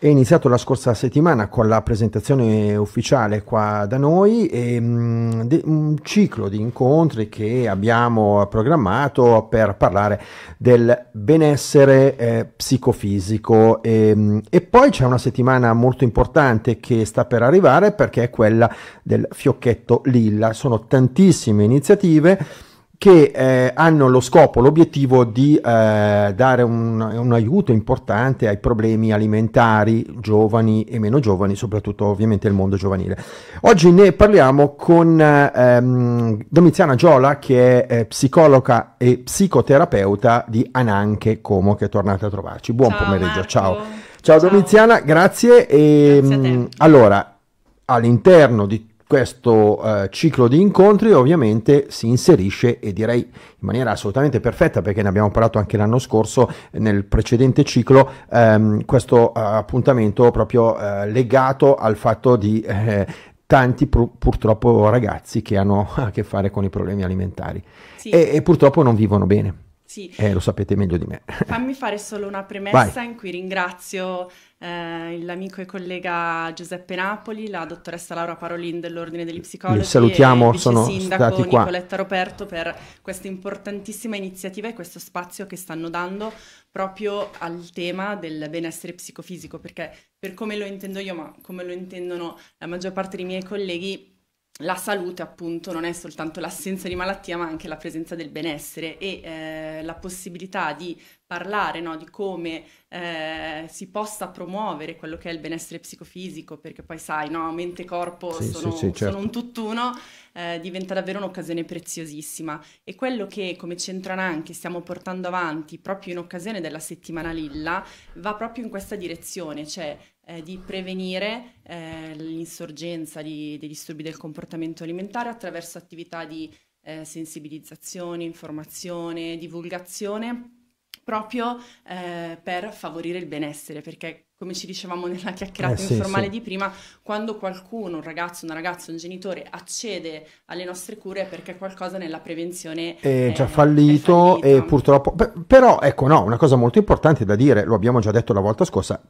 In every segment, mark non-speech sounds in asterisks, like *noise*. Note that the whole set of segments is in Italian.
È iniziato la scorsa settimana con la presentazione ufficiale qua da noi, e, mm, un ciclo di incontri che abbiamo programmato per parlare del benessere eh, psicofisico e, mm, e poi c'è una settimana molto importante che sta per arrivare perché è quella del fiocchetto lilla. Sono tantissime iniziative che eh, hanno lo scopo, l'obiettivo di eh, dare un, un, aiuto importante ai problemi alimentari giovani e meno giovani, soprattutto ovviamente il mondo giovanile. Oggi ne parliamo con ehm, Domiziana Giola che è eh, psicologa e psicoterapeuta di Ananche Como che è tornata a trovarci. Buon ciao, pomeriggio, Marco. ciao. Ciao, ciao Domiziana, grazie. E, grazie mm, allora, all'interno di questo eh, ciclo di incontri ovviamente si inserisce e direi in maniera assolutamente perfetta perché ne abbiamo parlato anche l'anno scorso nel precedente ciclo ehm, questo eh, appuntamento proprio eh, legato al fatto di eh, tanti pur, purtroppo ragazzi che hanno *laughs* a che fare con i problemi alimentari sì. e, e purtroppo non vivono bene. Sì. Eh, lo sapete meglio di me. *laughs* Fammi fare solo una premessa Vai. in cui ringrazio eh, l'amico e collega Giuseppe Napoli, la dottoressa Laura Parolin dell'Ordine degli Psicologi Li salutiamo, e il sono sindaco Nicoletta Roberto per questa importantissima iniziativa e questo spazio che stanno dando proprio al tema del benessere psicofisico, perché per come lo intendo io, ma come lo intendono la maggior parte dei miei colleghi, la salute appunto non è soltanto l'assenza di malattia ma anche la presenza del benessere e eh, la possibilità di parlare no, di come eh, si possa promuovere quello che è il benessere psicofisico perché poi sai no, mente e corpo sì, sono, sì, sì, certo. sono, un tutt'uno eh, diventa davvero un'occasione preziosissima e quello che come Centran anche stiamo portando avanti proprio in occasione della settimana Lilla va proprio in questa direzione cioè eh, di prevenire eh, l'insorgenza di, dei disturbi del comportamento alimentare attraverso attività di eh, sensibilizzazione, informazione, divulgazione proprio eh, per favorire il benessere, perché come ci dicevamo nella chiacchierata eh, informale sì, di prima, quando qualcuno, un ragazzo, una ragazza, un genitore accede alle nostre cure è perché qualcosa nella prevenzione è, è già fallito è e purtroppo... Però ecco, no, una cosa molto importante da dire, lo abbiamo già detto la volta scorsa,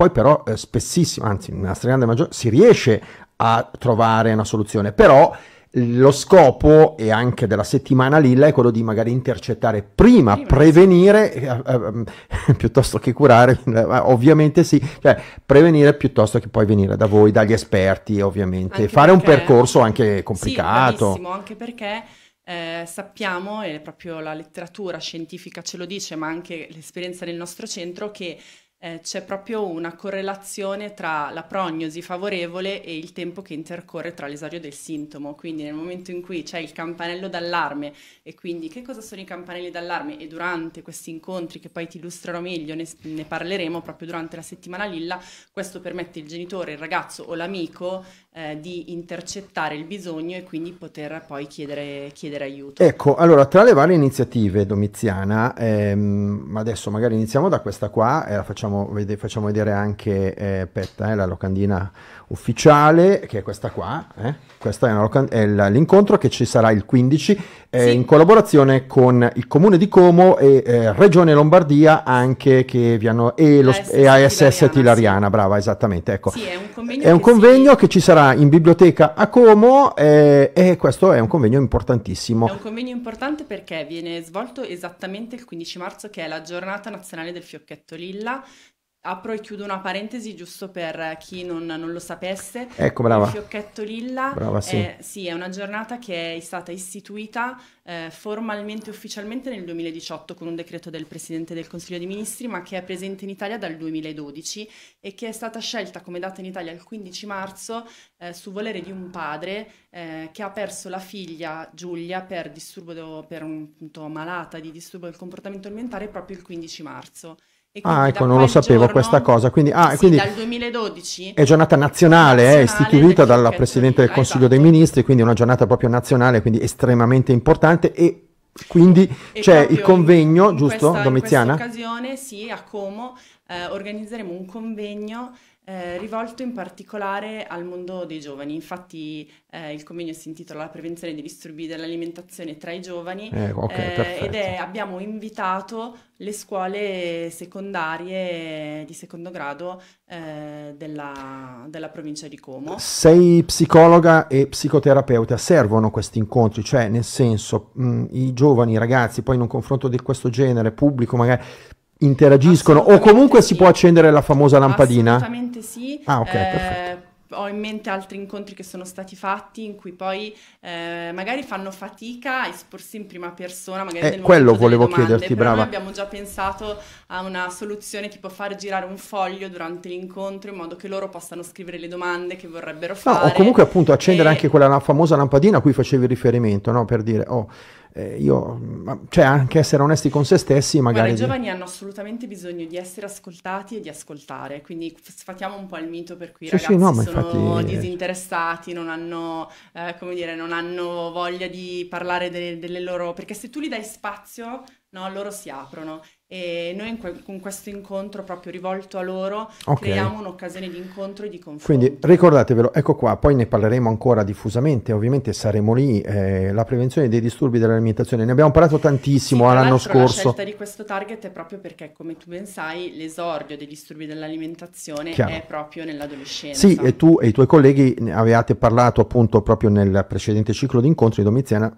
poi però eh, spessissimo, anzi nella stragrande maggioranza, si riesce a trovare una soluzione, però lo scopo e anche della settimana lilla è quello di magari intercettare prima, prima. prevenire eh, eh, *laughs* piuttosto che curare, eh, ovviamente sì, cioè prevenire piuttosto che poi venire da voi, dagli esperti ovviamente, anche fare perché... un percorso anche complicato. Sì, anche perché eh, sappiamo, e proprio la letteratura scientifica ce lo dice, ma anche l'esperienza nel nostro centro, che eh, c'è proprio una correlazione tra la prognosi favorevole e il tempo che intercorre tra l'esordio del sintomo. Quindi nel momento in cui c'è il campanello d'allarme e quindi che cosa sono i campanelli d'allarme e durante questi incontri che poi ti illustrerò meglio, ne, ne parleremo proprio durante la settimana Lilla, questo permette il genitore, il ragazzo o l'amico eh, di intercettare il bisogno e quindi poter poi chiedere, chiedere aiuto. Ecco, allora tra le varie iniziative Domiziana, ehm, adesso magari iniziamo da questa qua e eh, la facciamo, vede- facciamo, vedere anche eh, Petta, eh, la locandina ufficiale, che è questa qua. Eh. Questa è, locan- è l- l'incontro che ci sarà il 15 eh, sì. in collaborazione con il comune di Como e eh, Regione Lombardia anche che vi hanno, e, lo, e ASS Tilariana, sì. brava esattamente. Ecco. Sì, è un convegno, è che, un convegno che, ci sarà in biblioteca a Como eh, e questo è un convegno importantissimo. È un convegno importante perché viene svolto esattamente il 15 marzo che è la giornata nazionale del fiocchetto lilla Apro e chiudo una parentesi giusto per chi non, non lo sapesse. Ecco, brava. Il fiocchetto Lilla brava, sì. È, eh, sì, è una giornata che è stata istituita eh, formalmente e ufficialmente nel 2018 con un decreto del Presidente del Consiglio dei Ministri, ma che è presente in Italia dal 2012 e che è stata scelta come data in Italia il 15 marzo eh, su volere di un padre eh, che ha perso la figlia Giulia per, disturbo, per un, appunto, malata di disturbo del comportamento alimentare proprio il 15 marzo ah, ecco, non lo sapevo giorno, questa cosa. Quindi, ah, sì, quindi dal 2012 è giornata nazionale, eh, nazionale è istituita dal Presidente del Consiglio esatto. dei Ministri, quindi una giornata proprio nazionale, quindi estremamente importante e quindi e c'è il convegno, in, giusto, in questa, Domiziana? In questa occasione, sì, a Como eh, organizzeremo un convegno eh, rivolto in particolare al mondo dei giovani. Infatti eh, il convegno si intitola La prevenzione dei disturbi dell'alimentazione tra i giovani eh, okay, eh, ed è, abbiamo invitato le scuole secondarie di secondo grado eh, della, della, provincia di Como. Sei psicologa e psicoterapeuta, servono questi incontri? Cioè nel senso mh, mm, i giovani, i ragazzi, poi in un confronto di questo genere, pubblico magari interagiscono o comunque sì. si può accendere la famosa lampadina? Assolutamente sì. Ah, ok, eh, perfetto. Ho in mente altri incontri che sono stati fatti in cui poi eh, magari fanno fatica a esporsi in prima persona, magari eh, nel quello volevo domande, chiederti, brava. Noi abbiamo già pensato a una soluzione tipo far girare un foglio durante l'incontro in modo che loro possano scrivere le domande che vorrebbero fare. No, o comunque appunto accendere e... anche quella famosa lampadina a cui facevi riferimento, no? per dire oh eh, io, cioè anche essere onesti con se stessi magari... Guarda, I giovani hanno assolutamente bisogno di essere ascoltati e di ascoltare, quindi sfatiamo un po' il mito per cui i sì, ragazzi sì, no, sono infatti... disinteressati, non hanno, eh, come dire, non hanno voglia di parlare de delle loro... perché se tu li dai spazio, no, loro si aprono e noi que- con questo incontro proprio rivolto a loro okay. creiamo un'occasione di incontro e di confronto. Quindi ricordatevelo, ecco qua, poi ne parleremo ancora diffusamente, ovviamente saremo lì, eh, la prevenzione dei disturbi dell'alimentazione, ne abbiamo parlato tantissimo sì, l'anno scorso. La scelta di questo target è proprio perché, come tu ben sai, l'esordio dei disturbi dell'alimentazione Chiaro. è proprio nell'adolescenza. Sì, e tu e i tuoi colleghi ne avevate parlato appunto proprio nel precedente ciclo di incontri di Domiziana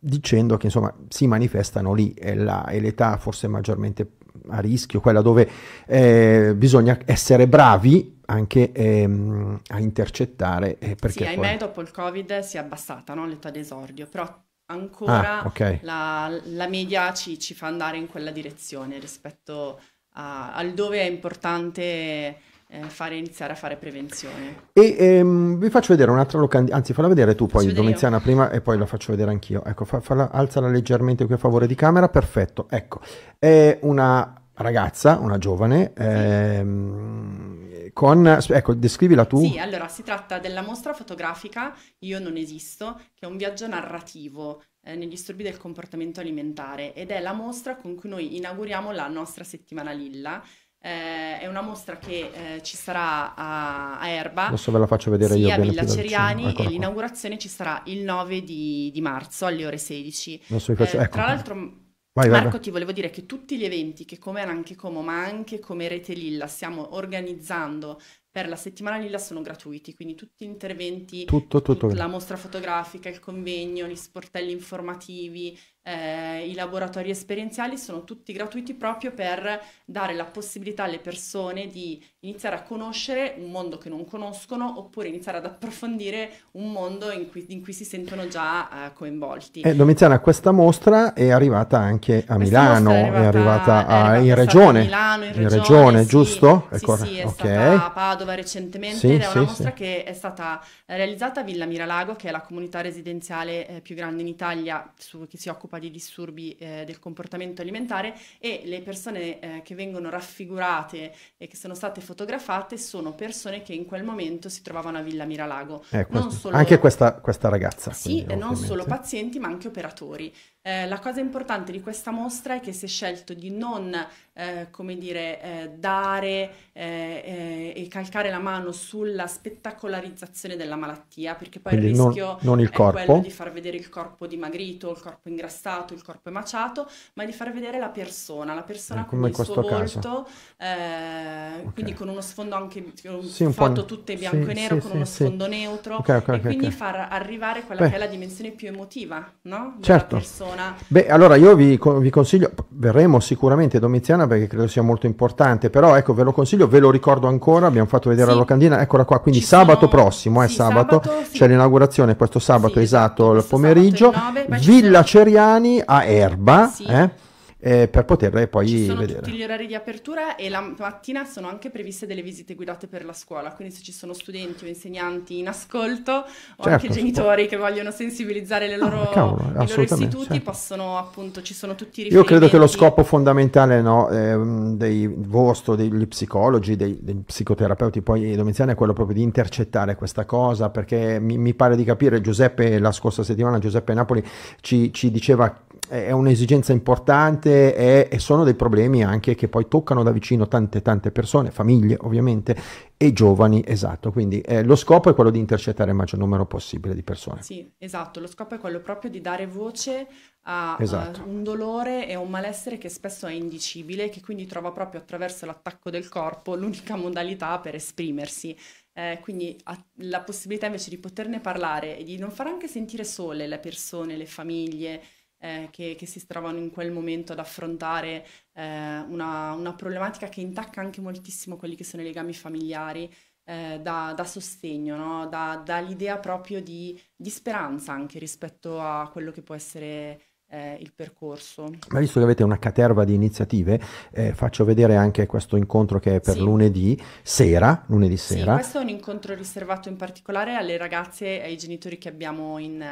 dicendo che insomma si manifestano lì, è, la, è l'età forse maggiormente a rischio, quella dove eh, bisogna essere bravi anche ehm, a intercettare. Eh, perché sì, poi... ahimè dopo il Covid si è abbassata no? l'età d'esordio, però ancora ah, okay. la, la, media ci, ci, fa andare in quella direzione rispetto a, al dove è importante eh, fare, iniziare a fare prevenzione. E ehm, vi faccio vedere un'altra locandina, anzi falla vedere tu poi, Domiziana prima e poi la faccio vedere anch'io. Ecco, fa, falla, alzala leggermente qui a favore di camera, perfetto. Ecco, è una ragazza, una giovane, sì. ehm, con... Ecco, descrivila tu. Sì, allora si tratta della mostra fotografica Io non esisto, che è un viaggio narrativo eh, negli disturbi del comportamento alimentare ed è la mostra con cui noi inauguriamo la nostra settimana Lilla, eh, è una mostra che eh, ci sarà a, a, Erba. Adesso ve la faccio vedere sì, io. A Villa Ceriani e l'inaugurazione ci sarà il 9 di, di marzo alle ore 16. Faccio... Eh, ecco. Tra l'altro, vai, Marco, vai. ti volevo dire che tutti gli eventi che come era anche Como, ma anche come Rete Lilla, stiamo organizzando per la settimana Lilla sono gratuiti, quindi tutti gli interventi, tutto, tutto, tut- la mostra fotografica, il convegno, gli sportelli informativi, eh, i laboratori esperienziali sono tutti gratuiti proprio per dare la possibilità alle persone di iniziare a conoscere un mondo che non conoscono oppure iniziare ad approfondire un mondo in cui, in cui si sentono già uh, coinvolti. Eh, Domiziana, questa mostra è arrivata anche a Milano, eh, è arrivata, in regione. in, regione, sì, giusto? Sì, ecco, sì, è okay. a Padova recentemente sì, ed è una mostra che è stata eh, realizzata a Villa Miralago, che è la comunità residenziale eh, più grande in Italia su, che si occupa di disturbi eh, del comportamento alimentare e le persone che vengono raffigurate e che sono state fotografate sono persone che in quel momento si trovavano a Villa Miralago. Eh, questo, solo... Anche questa, questa ragazza. Sì, quindi, non solo pazienti ma anche operatori. Eh, la cosa importante di questa mostra è che si è scelto di non eh, come dire, eh, dare eh, eh, e calcare la mano sulla spettacolarizzazione della malattia, perché poi Quindi il rischio non, non il è quello di far vedere il corpo dimagrito, il corpo ingrassato, il corpo emaciato, ma di far vedere la persona, la persona eh, come con il suo caso. volto, okay. quindi con uno sfondo anche sì, un foto tutte bianco sì, e nero, sì, con uno sfondo neutro, okay, okay, e quindi far arrivare quella Beh. che è la dimensione più emotiva no? della certo. persona. Beh, allora io vi, vi consiglio, verremo sicuramente Domiziana perché credo sia molto importante, però ecco ve lo consiglio, ve lo ricordo ancora, abbiamo fatto vedere sì. la locandina, eccola qua, quindi Ci sabato sono... prossimo, eh, sì, sabato, sabato sì. c'è l'inaugurazione questo sabato esatto, esatto, il pomeriggio, 9, Villa Ceriani a Erba. Eh? eh, per poterle poi Ci sono vedere. tutti gli orari di apertura e la mattina sono anche previste delle visite guidate per la scuola, quindi se ci sono studenti o insegnanti in ascolto o certo, anche genitori che vogliono sensibilizzare ah, loro, ah, cavolo, i loro istituti certo. possono appunto, ci sono tutti i riferimenti. Io credo che lo scopo fondamentale no, ehm, dei vostro, degli psicologi, dei, dei psicoterapeuti poi domiziani è quello proprio di intercettare questa cosa perché mi, mi pare di capire Giuseppe la scorsa settimana, Giuseppe Napoli ci, ci diceva è un'esigenza importante e, e sono dei problemi anche che poi toccano da vicino tante tante persone, famiglie ovviamente e giovani, esatto, quindi eh, lo scopo è quello di intercettare il maggior numero possibile di persone. Sì, esatto, lo scopo è quello proprio di dare voce a, esatto. a un dolore e a un malessere che spesso è indicibile, che quindi trova proprio attraverso l'attacco del corpo l'unica modalità per esprimersi. Eh, quindi a, la possibilità invece di poterne parlare e di non far anche sentire sole le persone, le famiglie, eh, che, che, si trovano in quel momento ad affrontare eh, una, una, problematica che intacca anche moltissimo quelli che sono i legami familiari. Eh, da, da, sostegno, no? da, dall'idea proprio di, di, speranza anche rispetto a quello che può essere eh, il percorso. Ma visto che avete una caterva di iniziative, eh, faccio vedere anche questo incontro che è per sì. lunedì sera. Lunedì sera. Sì, questo è un incontro riservato in particolare alle ragazze e ai genitori che abbiamo in,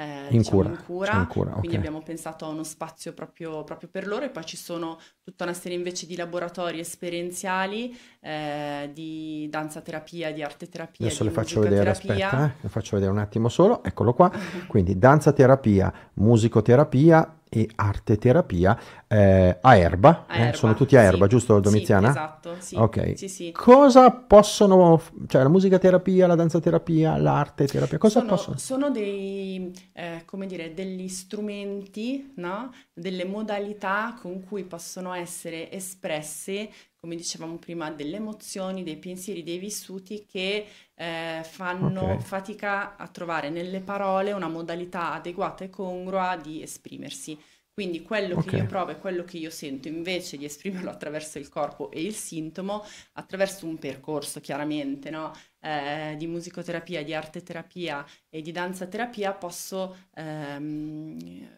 eh, in, diciamo, cura. in, cura. In cura. Quindi abbiamo pensato a uno spazio proprio, proprio, per loro e poi ci sono tutta una serie invece di laboratori esperienziali eh, di danza terapia, di arte terapia. Adesso le faccio vedere, aspetta, eh, le faccio vedere un attimo solo, eccolo qua. Quindi danza terapia, musicoterapia, e arte terapia eh, a Erba, a eh? Erba sono tutti a Erba, sì. giusto Domiziana? Sì, esatto, sì. Okay. sì cosa possono, cioè la musica terapia, la danza terapia, l'arte terapia, cosa sono, possono? Sono dei, eh, come dire, degli strumenti, no? delle modalità con cui possono essere espresse come dicevamo prima, delle emozioni, dei pensieri, dei vissuti che eh, fanno okay. fatica a trovare nelle parole una modalità adeguata e congrua di esprimersi. Quindi quello okay. che io provo e quello che io sento, invece di esprimerlo attraverso il corpo e il sintomo, attraverso un percorso chiaramente no? eh, di musicoterapia, di arte terapia e di danza terapia, posso... Ehm,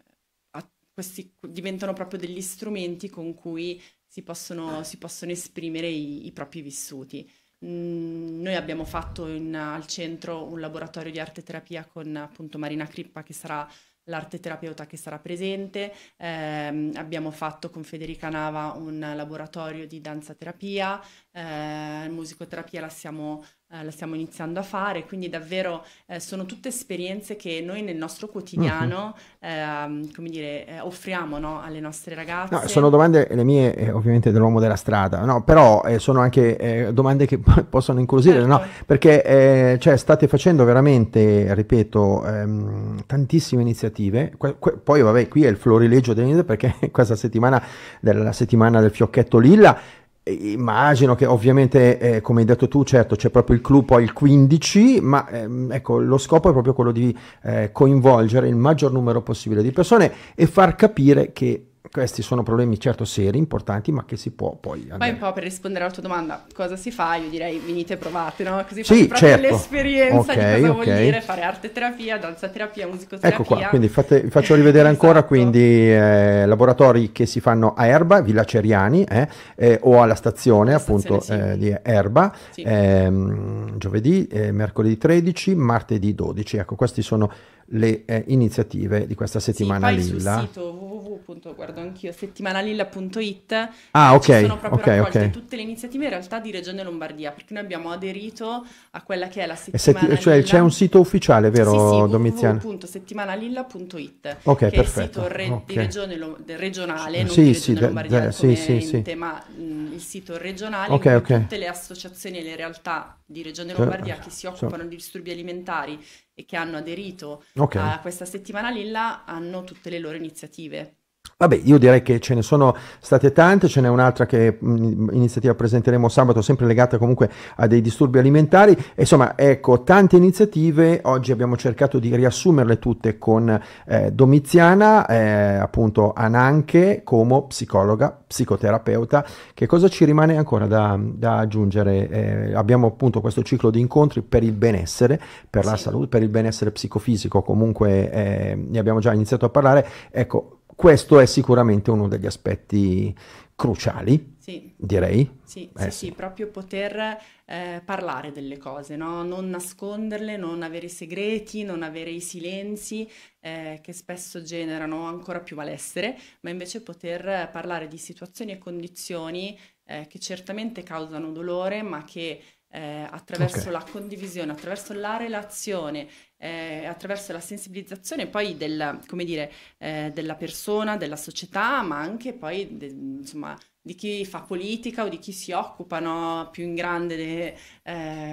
questi diventano proprio degli strumenti con cui si possono, si possono esprimere i, i, propri vissuti. Mm, noi abbiamo fatto in, al centro un laboratorio di arte terapia con appunto Marina Crippa che sarà l'arte terapeuta che sarà presente, eh, abbiamo fatto con Federica Nava un laboratorio di danza terapia, eh, musicoterapia la stiamo eh, la stiamo iniziando a fare, quindi davvero eh, sono tutte esperienze che noi nel nostro quotidiano uh-huh. come dire, eh, offriamo no, alle nostre ragazze. No, sono domande, le mie eh, ovviamente dell'uomo della strada, no, però sono anche domande che *laughs* possono incuriosire, certo. no? perché cioè, state facendo veramente, ripeto, ehm, tantissime iniziative, que- que- poi vabbè qui è il florilegio delle perché *laughs* questa settimana, della settimana del fiocchetto lilla, eh, immagino che ovviamente, eh, come hai detto tu, certo c'è proprio il club poi il 15, ma ehm, ecco, lo scopo è proprio quello di eh, coinvolgere il maggior numero possibile di persone e far capire che questi sono problemi certo seri, importanti, ma che si può poi... Poi un po' per rispondere alla tua domanda, cosa si fa? Io direi venite e provate, no? Così sì, fate certo. l'esperienza okay, di cosa okay. vuol dire fare arte terapia, danza terapia, musicoterapia. Ecco qua, quindi fate, faccio rivedere esatto. ancora, quindi eh, laboratori che si fanno a Erba, Villa Ceriani, eh, eh, o alla stazione, appunto stazione, sì. Eh, di Erba, sì. ehm, giovedì, eh, mercoledì 13, martedì 12. Ecco, questi sono le eh, iniziative di questa settimana sì, Lilla. Sul www.guardoanchiosettimanalilla.it ah, okay, sono proprio okay, okay, tutte le iniziative in realtà di Regione Lombardia, perché noi abbiamo aderito a quella che è la settimana setti- Cioè c'è un sito ufficiale, vero sì, sì, Domiziano? www.settimanalilla.it Ok, che perfetto. È il sito re- okay. di regione lo- regionale, non sì, di Regione sì, Lombardia de- de- sì, ente, sì. ma mh, mm, il sito regionale okay, okay. tutte le associazioni e le realtà di Regione eh, Lombardia eh, che si occupano di disturbi alimentari e che hanno aderito okay. a questa settimana Lilla hanno tutte le loro iniziative. Vabbè, io direi che ce ne sono state tante, ce n'è un'altra che mh, iniziativa presenteremo sabato, sempre legata comunque a dei disturbi alimentari. Insomma, ecco, tante iniziative, oggi abbiamo cercato di riassumerle tutte con eh, Domiziana, eh, appunto Ananche, come psicologa, psicoterapeuta. Che cosa ci rimane ancora da, da aggiungere? Eh, abbiamo appunto questo ciclo di incontri per il benessere, per sì. la salute, per il benessere psicofisico, comunque eh, ne abbiamo già iniziato a parlare. Ecco, questo è sicuramente uno degli aspetti cruciali, sì. direi. Sì, eh, sì, sì, proprio poter eh, parlare delle cose, no? non nasconderle, non avere i segreti, non avere i silenzi eh, che spesso generano ancora più malessere, ma invece poter parlare di situazioni e condizioni eh, che certamente causano dolore, ma che eh, attraverso okay. la condivisione, attraverso la relazione eh, attraverso la sensibilizzazione poi del, dire, eh, della persona, della società, ma anche poi de, insomma, di chi fa politica o di chi si occupa no, più in grande de,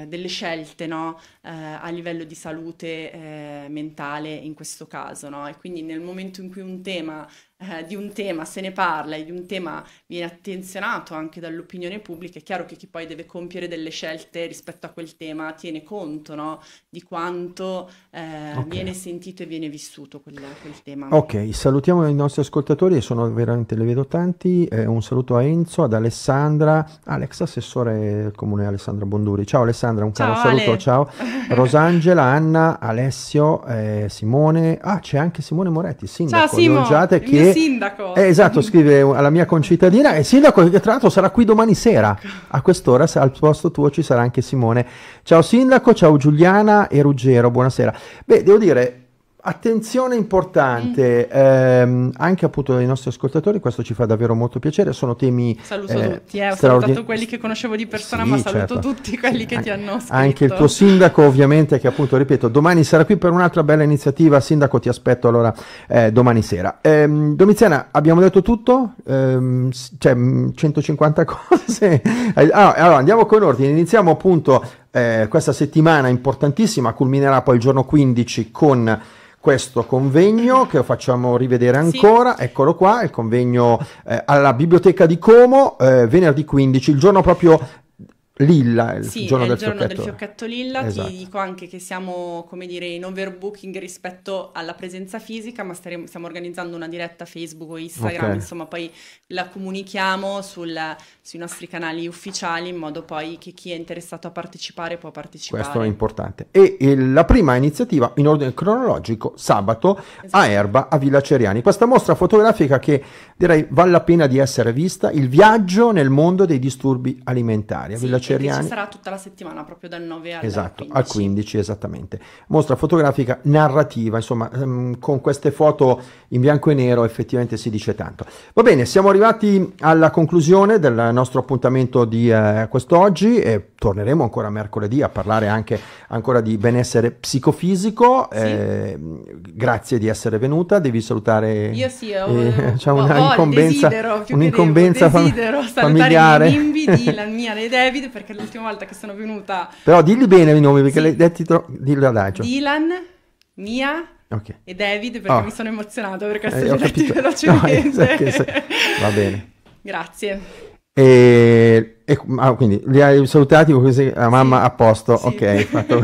eh, delle scelte no, eh, a livello di salute eh, mentale in questo caso. No? E quindi nel momento in cui un tema, eh, di un tema se ne parla e di un tema viene attenzionato anche dall'opinione pubblica, è chiaro che chi poi deve compiere delle scelte rispetto a quel tema tiene conto di quanto eh, okay. viene sentito e viene vissuto quel, quel, tema. Ok, salutiamo i nostri ascoltatori, sono veramente, le vedo tanti, eh, un saluto a a Enzo, ad Alessandra, Alex, assessore comune Alessandra Bonduri. Ciao Alessandra, un ciao, caro Ale. saluto, ciao. *laughs* Rosangela, Anna, Alessio, eh, Simone. Ah, c'è anche Simone Moretti, sindaco. Ciao Simo, che... il sindaco. Eh, esatto, scrive alla mia concittadina e sindaco che tra l'altro sarà qui domani sera. Ecco. A quest'ora al posto tuo ci sarà anche Simone. Ciao sindaco, ciao Giuliana e Ruggero, buonasera. Beh, devo dire Attenzione importante, mm. ehm, anche appunto ai nostri ascoltatori, questo ci fa davvero molto piacere, sono temi... Saluto eh, tutti, eh, ho straordin- salutato quelli che conoscevo di persona, sì, ma saluto certo. tutti quelli che An- ti hanno scritto. Anche il tuo sindaco ovviamente, che appunto, ripeto, domani sarà qui per un'altra bella iniziativa, sindaco ti aspetto allora eh, domani sera. Ehm, Domiziana, abbiamo detto tutto? Ehm, cioè 150 mm, *laughs* cose? Eh, allora, ah, allora andiamo con ordine, iniziamo appunto eh, questa settimana importantissima, culminerà poi il giorno 15 con questo convegno che facciamo rivedere ancora, sì. eccolo qua, il convegno eh, alla biblioteca di Como, eh, venerdì 15, il giorno proprio Lilla, il sì, giorno, è il del, giorno fiocchetto. del fiocchetto lilla, esatto. ti dico anche che siamo, come dire, in overbooking rispetto alla presenza fisica, ma staremo, stiamo organizzando una diretta Facebook o Instagram, okay. insomma, poi la comunichiamo sul, sui nostri canali ufficiali in modo poi che chi è interessato a partecipare può partecipare. Questo è importante. E, e la prima iniziativa in ordine cronologico, sabato esatto. a Erba, a Villa Ceriani. Questa mostra fotografica che direi vale la pena di essere vista, il viaggio nel mondo dei disturbi alimentari. A sì. Villa Ceriani Ceriani. Ci sarà tutta la settimana, proprio dal 9 al Esatto, 15. al 15 esattamente. Mostra fotografica narrativa, insomma, ehm, con queste foto in bianco e nero effettivamente si dice tanto. Va bene, siamo arrivati alla conclusione del nostro appuntamento di eh, quest'oggi. E torneremo ancora mercoledì a parlare anche ancora di benessere psicofisico. Sì. Eh, grazie di essere venuta, devi salutare. Io sì, ho, eh, *laughs* cioè una ho, incombenza, desidero, un'incombenza devo, desidero fam- familiare. I bimbi, Dylan, *laughs* Mia e David, perché l'ultima volta che sono venuta... Però dilli bene i nomi, perché sì. l'hai detto... tro- dillo adagio. Cioè. Dylan, Mia... Okay. E David perché oh. mi sono emozionato perché eh, sono eh, detti velocemente. *laughs* No, Va bene. Grazie. E e, ah, quindi li hai salutati così la mamma sì, a posto, sì. ok, fatto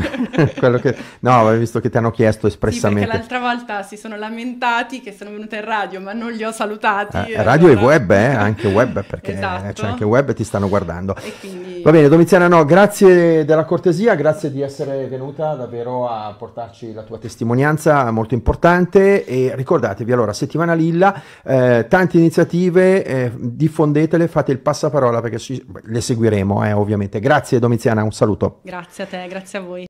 *laughs* quello che... No, avevo visto che ti hanno chiesto espressamente. Sì, l'altra volta si sono lamentati che sono venute in radio, ma non li ho salutati. Eh, radio allora... e web, eh, anche web, perché esatto. c'è cioè, anche web e ti stanno guardando. Quindi... Va bene, Domiziana, no, grazie della cortesia, grazie di essere venuta davvero a portarci la tua testimonianza, molto importante. E ricordatevi, allora, settimana Lilla, eh, tante iniziative, eh, diffondetele, fate il passaparola perché... Si, le seguiremo eh, ovviamente. Grazie Domiziana, un saluto. Grazie a te, grazie a voi.